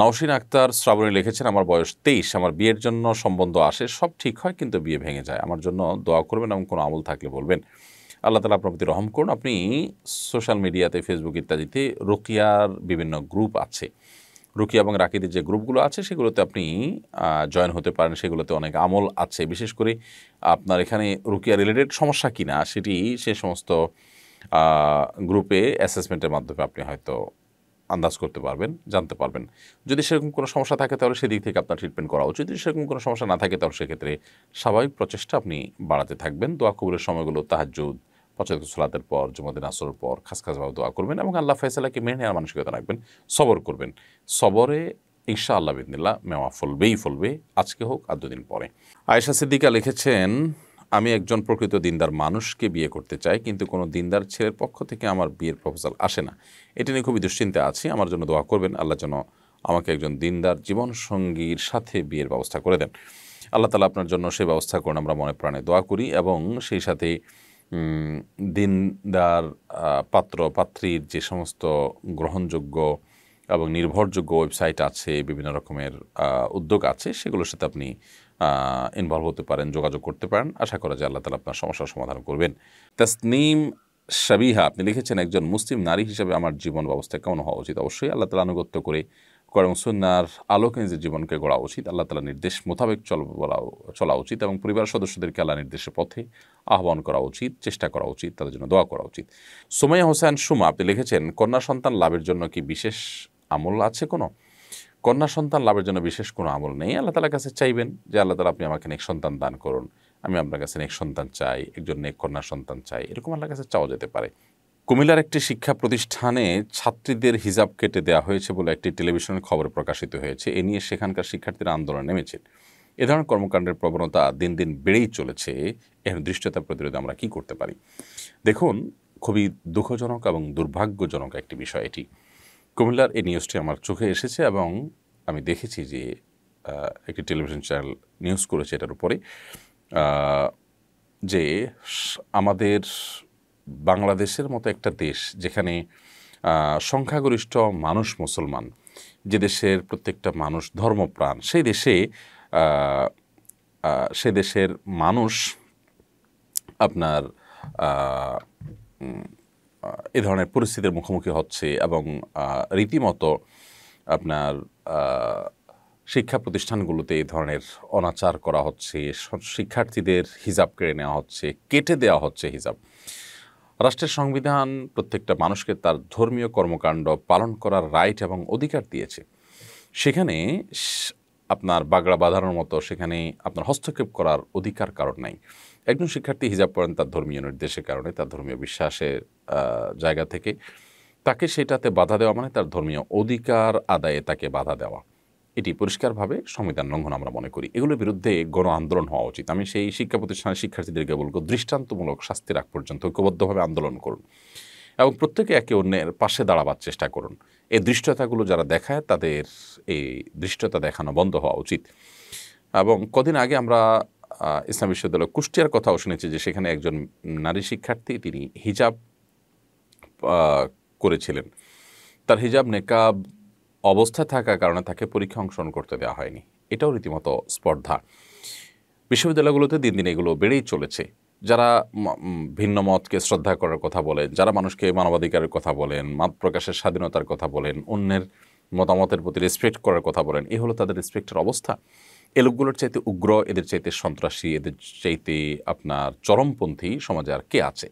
নওশিন আক্তার শ্রাবণী লিখেছেন আমার বয়স তেইশ আমার বিয়ের জন্য সম্বন্ধ আসে সব ঠিক হয় কিন্তু বিয়ে ভেঙে যায় আমার জন্য দোয়া করবেন এবং কোনো আমল থাকলে বলবেন আল্লাহ তালা আপনার প্রতি রহম করুন আপনি সোশ্যাল মিডিয়াতে ফেসবুক ইত্যাদিতে রুকিয়ার বিভিন্ন গ্রুপ আছে রুকিয়া এবং রাকিদের যে গ্রুপগুলো আছে সেগুলোতে আপনি জয়েন হতে পারেন সেগুলোতে অনেক আমল আছে বিশেষ করে আপনার এখানে রুকিয়া রিলেটেড সমস্যা কিনা সেটি সে সমস্ত গ্রুপে অ্যাসেসমেন্টের মাধ্যমে আপনি হয়তো আন্দাজ করতে পারবেন জানতে পারবেন যদি সেরকম কোনো সমস্যা থাকে তাহলে সেদিক থেকে আপনার ট্রিটমেন্ট করা উচিত যদি সেরকম কোনো সমস্যা না থাকে তাহলে সেক্ষেত্রে স্বাভাবিক প্রচেষ্টা আপনি বাড়াতে থাকবেন দোয়া কবুলের সময়গুলো তাহাজুদ পচাত সালাতের পর জুমাদিন আসরের পর খাস খাসভাবে দোয়া করবেন এবং আল্লাহ ফয়সালাকে মেনে নেওয়ার মানসিকতা রাখবেন সবর করবেন সবরে ইনশা আল্লাহ বিদিল্লা মেওয়া ফলবেই ফলবে আজকে হোক আর দুদিন পরে আয়েশা সিদ্দিকা লিখেছেন আমি একজন প্রকৃত দিনদার মানুষকে বিয়ে করতে চাই কিন্তু কোনো দিনদার ছেলের পক্ষ থেকে আমার বিয়ের প্রপোজাল আসে না এটা নিয়ে খুবই দুশ্চিন্তে আছি আমার জন্য দোয়া করবেন আল্লাহ যেন আমাকে একজন দিনদার জীবন সঙ্গীর সাথে বিয়ের ব্যবস্থা করে দেন আল্লাহ তালা আপনার জন্য সেই ব্যবস্থা করুন আমরা মনে প্রাণে দোয়া করি এবং সেই সাথে দিনদার পাত্র পাত্রীর যে সমস্ত গ্রহণযোগ্য এবং নির্ভরযোগ্য ওয়েবসাইট আছে বিভিন্ন রকমের উদ্যোগ আছে সেগুলোর সাথে আপনি ইনভলভ হতে পারেন যোগাযোগ করতে পারেন আশা করা যায় আল্লাহ তালা আপনার সমস্যার সমাধান করবেন তসনিম শাবিহা আপনি লিখেছেন একজন মুসলিম নারী হিসেবে আমার জীবন ব্যবস্থা কেমন হওয়া উচিত অবশ্যই আল্লাহ তালা আনুগত্য করে করম সুন্নার আলোকে নিজের জীবনকে গড়া উচিত আল্লাহ তালা নির্দেশ মোতাবেক চল বলা চলা উচিত এবং পরিবার সদস্যদেরকে আল্লাহ নির্দেশের পথে আহ্বান করা উচিত চেষ্টা করা উচিত তাদের জন্য দোয়া করা উচিত সুমাইয়া হোসেন সুমা আপনি লিখেছেন কন্যা সন্তান লাভের জন্য কি বিশেষ আমল আছে কোনো কন্যা সন্তান লাভের জন্য বিশেষ কোনো আমল নেই আল্লাহ তালার কাছে চাইবেন যে আল্লাহ তালা আপনি আমাকে নেক সন্তান দান করুন আমি আপনার কাছে নেক সন্তান চাই একজন নেক কন্যা সন্তান চাই এরকম আল্লাহর কাছে চাওয়া যেতে পারে কুমিল্লার একটি শিক্ষা প্রতিষ্ঠানে ছাত্রীদের হিজাব কেটে দেওয়া হয়েছে বলে একটি টেলিভিশনের খবর প্রকাশিত হয়েছে এ নিয়ে সেখানকার শিক্ষার্থীরা আন্দোলন নেমেছে এ ধরনের কর্মকাণ্ডের প্রবণতা দিন দিন বেড়েই চলেছে এর দৃষ্টতা প্রতিরোধে আমরা কি করতে পারি দেখুন খুবই দুঃখজনক এবং দুর্ভাগ্যজনক একটি বিষয় এটি কুমিল্লার এই নিউজটি আমার চোখে এসেছে এবং আমি দেখেছি যে একটি টেলিভিশন চ্যানেল নিউজ করেছে এটার উপরে যে আমাদের বাংলাদেশের মতো একটা দেশ যেখানে সংখ্যাগরিষ্ঠ মানুষ মুসলমান যে দেশের প্রত্যেকটা মানুষ ধর্মপ্রাণ সেই দেশে সে দেশের মানুষ আপনার এ ধরনের পরিস্থিতির মুখোমুখি হচ্ছে এবং রীতিমতো আপনার শিক্ষা প্রতিষ্ঠানগুলোতে এই ধরনের অনাচার করা হচ্ছে শিক্ষার্থীদের হিজাব কেড়ে নেওয়া হচ্ছে কেটে দেওয়া হচ্ছে হিজাব রাষ্ট্রের সংবিধান প্রত্যেকটা মানুষকে তার ধর্মীয় কর্মকাণ্ড পালন করার রাইট এবং অধিকার দিয়েছে সেখানে আপনার বাগড়া বাঁধানোর মতো সেখানে আপনার হস্তক্ষেপ করার অধিকার কারণ নাই একজন শিক্ষার্থী হিজাব পড়েন তার ধর্মীয় নির্দেশের কারণে তার ধর্মীয় বিশ্বাসের জায়গা থেকে তাকে সেটাতে বাধা দেওয়া মানে তার ধর্মীয় অধিকার আদায়ে তাকে বাধা দেওয়া এটি পরিষ্কারভাবে সংবিধান লঙ্ঘন আমরা মনে করি এগুলোর বিরুদ্ধে গণ আন্দোলন হওয়া উচিত আমি সেই শিক্ষা প্রতিষ্ঠানের শিক্ষার্থীদেরকে বলব দৃষ্টান্তমূলক শাস্তির আগ পর্যন্ত ঐক্যবদ্ধভাবে আন্দোলন করুন এবং প্রত্যেকে একে অন্যের পাশে দাঁড়াবার চেষ্টা করুন এই দৃষ্টতাগুলো যারা দেখায় তাদের এই দৃষ্টতা দেখানো বন্ধ হওয়া উচিত এবং কদিন আগে আমরা ইসলাম বিশ্ববিদ্যালয় কুষ্টিয়ার কথাও শুনেছি যে সেখানে একজন নারী শিক্ষার্থী তিনি হিজাব করেছিলেন তার হিজাব নেকাব অবস্থা থাকার কারণে তাকে পরীক্ষা অংশগ্রহণ করতে দেওয়া হয়নি এটাও রীতিমতো স্পর্ধা বিশ্ববিদ্যালয়গুলোতে দিন দিন এগুলো বেড়েই চলেছে যারা ভিন্ন মতকে শ্রদ্ধা করার কথা বলেন যারা মানুষকে মানবাধিকারের কথা বলেন মত প্রকাশের স্বাধীনতার কথা বলেন অন্যের মতামতের প্রতি রেসপেক্ট করার কথা বলেন এ হলো তাদের রেসপেক্টের অবস্থা এ লোকগুলোর চাইতে উগ্র এদের চাইতে সন্ত্রাসী এদের চাইতে আপনার চরমপন্থী সমাজে আর কে আছে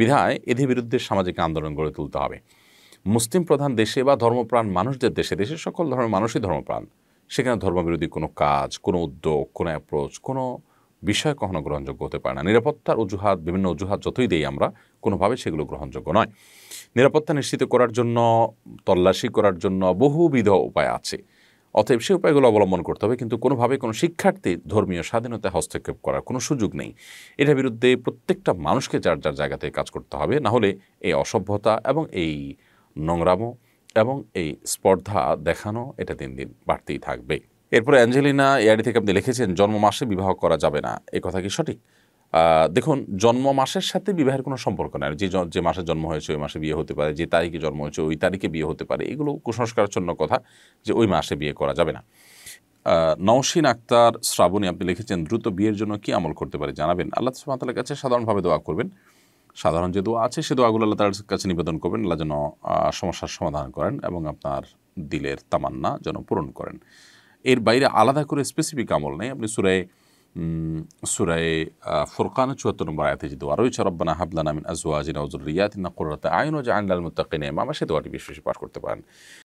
বিধায় এদের বিরুদ্ধে সামাজিক আন্দোলন গড়ে তুলতে হবে মুসলিম প্রধান দেশে বা ধর্মপ্রাণ মানুষদের দেশে দেশের সকল ধর্মের মানুষই ধর্মপ্রাণ সেখানে ধর্মবিরোধী কোনো কাজ কোনো উদ্যোগ কোনো অ্যাপ্রোচ কোনো বিষয় কখনো গ্রহণযোগ্য হতে পারে না নিরাপত্তার অজুহাত বিভিন্ন অজুহাত যতই দেই আমরা কোনোভাবে সেগুলো গ্রহণযোগ্য নয় নিরাপত্তা নিশ্চিত করার জন্য তল্লাশি করার জন্য বহুবিধ উপায় আছে অতএব সে উপায়গুলো অবলম্বন করতে হবে কিন্তু কোনোভাবে কোনো শিক্ষার্থী ধর্মীয় স্বাধীনতায় হস্তক্ষেপ করার কোনো সুযোগ নেই এটার বিরুদ্ধে প্রত্যেকটা মানুষকে যার যার জায়গাতে কাজ করতে হবে না হলে এই অসভ্যতা এবং এই নোংরামো এবং এই স্পর্ধা দেখানো এটা দিন দিন বাড়তেই থাকবে এরপরে অ্যাঞ্জেলিনা ইয়ারি থেকে আপনি লিখেছেন জন্ম মাসে বিবাহ করা যাবে না এ কথা কি সঠিক দেখুন জন্ম মাসের সাথে বিবাহের কোনো সম্পর্ক নাই যে যে মাসে জন্ম হয়েছে ওই মাসে বিয়ে হতে পারে যে তারিখে জন্ম হয়েছে ওই তারিখে বিয়ে হতে পারে এগুলো কুসংস্কারচ্ছন্ন কথা যে ওই মাসে বিয়ে করা যাবে না নওশিন আক্তার শ্রাবণী আপনি লিখেছেন দ্রুত বিয়ের জন্য কি আমল করতে পারে জানাবেন আল্লাহ সুমাতালের কাছে সাধারণভাবে দোয়া করবেন সাধারণ যে দোয়া আছে সে দোয়াগুলো আল্লাহ তার কাছে নিবেদন করবেন আল্লাহ যেন সমস্যার সমাধান করেন এবং আপনার দিলের তামান্না যেন পূরণ করেন এর বাইরে আলাদা করে স্পেসিফিক আমল নেই আপনি সুরায় سورة آه، فرقان شوتر مباراة تجد ورويش ربنا هب لنا من أزواجنا وذرياتنا قرة أعين وجعلنا للمتقين ما مشهد واربي شوش باش كرتبان